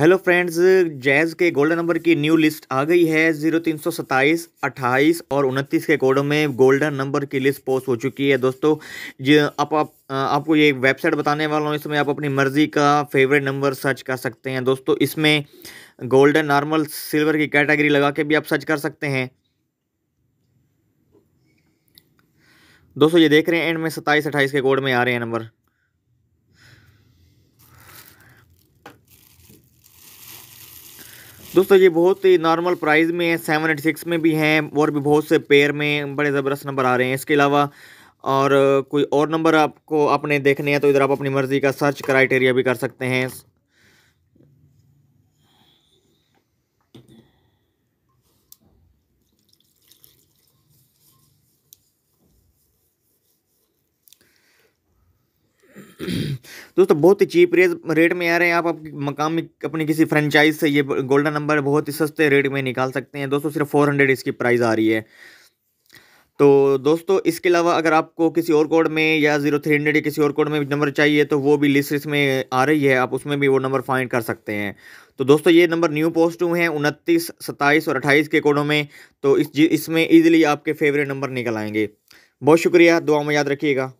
hello friends Jazz के golden number की new list आ गई है जीरो तीन सौ सत्ताईस अट्ठाईस और उनतीस के कोडों में गोल्डन नंबर की लिस्ट पोस्ट हो चुकी है दोस्तों आप आप आपको ये वेबसाइट बताने वाला हूँ इसमें आप अपनी मर्ज़ी का फेवरेट नंबर सर्च कर सकते हैं दोस्तों इसमें गोल्डन नॉर्मल सिल्वर की कैटेगरी लगा के भी आप सर्च कर सकते हैं दोस्तों ये देख रहे हैं एंड में सत्ताईस अट्ठाईस के कोड में आ रहे हैं नंबर दोस्तों ये बहुत ही नॉर्मल प्राइस में है सेवन एट सिक्स में भी हैं और भी बहुत से पेयर में बड़े ज़बरदस्त नंबर आ रहे हैं इसके अलावा और कोई और नंबर आपको आपने देखने हैं तो इधर आप अपनी मर्ज़ी का सर्च क्राइटेरिया भी कर सकते हैं दोस्तों बहुत ही चीप रेट रेट में आ रहे हैं आप आपके मकाम में अपनी किसी फ्रेंचाइज से ये गोल्डन नंबर बहुत ही सस्ते रेट में निकाल सकते हैं दोस्तों सिर्फ फोर हंड्रेड इसकी प्राइस आ रही है तो दोस्तों इसके अलावा अगर आपको किसी और कोड में या जीरो थ्री हंड्रेड या किसी और कोड में नंबर चाहिए तो वो भी लिस्ट इसमें आ रही है आप उसमें भी वो नंबर फाइंड कर सकते हैं तो दोस्तों ये नंबर न्यू पोस्ट हुए हैं उनतीस सत्ताईस और अट्ठाईस के कोडों में तो इस इसमें ईजिली आपके फेवरेट नंबर निकल आएंगे बहुत शुक्रिया दुआ में याद रखिएगा